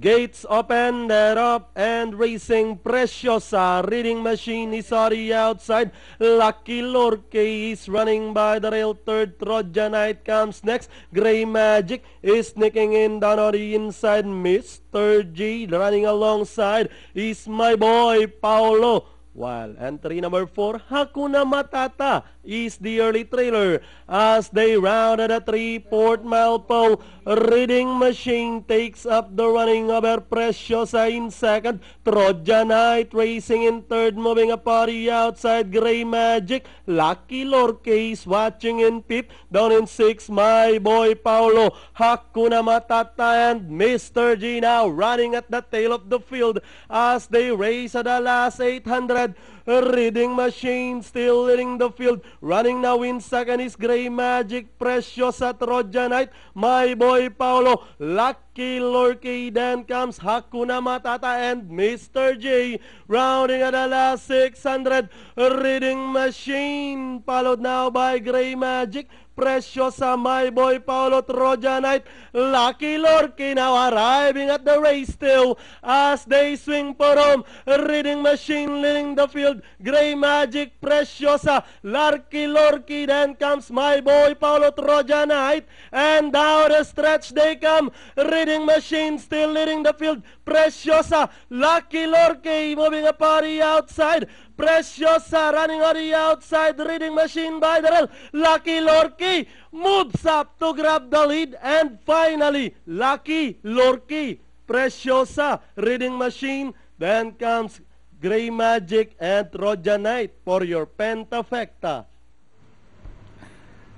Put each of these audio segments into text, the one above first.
Gates open, they're up and racing. Preciosa reading machine is already outside. Lucky Lorke is running by the rail. Third Trojan Knight comes next. Grey Magic is sneaking in down on the inside. Mr. G running alongside is my boy Paolo while. Entry number 4, Hakuna Matata is the early trailer as they rounded a three-port pole, Reading Machine takes up the running over Preciosa in second. Trojanite racing in third, moving a party outside Grey Magic. Lucky Lorke is watching in fifth. Down in six, my boy Paolo. Hakuna Matata and Mr. G now running at the tail of the field as they race at the last 800 head. A reading machine still leading the field. Running now in second is Grey Magic, Precious at Rojanite. My boy Paolo. Lucky Lurky, Lurky, then comes Hakuna Matata and Mr. J. Rounding at the last 600 reading machine. Followed now by Grey Magic. Precious my boy Paolo Trojanite. Lucky larky, now arriving at the race still as they swing for home. Reading Machine leading the field. Grey Magic Preciosa. Uh, larky Lorky. Then comes my boy Paolo Trojanite. And down the stretch they come. Reading Reading machine still leading the field. Preciosa, uh, Lucky Lorke moving a party outside. Preciosa uh, running on the outside, reading machine by the rail. Lucky Lorke moves up to grab the lead. And finally, Lucky Lorke, Preciosa, uh, reading machine. Then comes Grey Magic and Rojanite for your Pentafecta.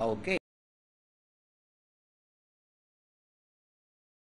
Okay.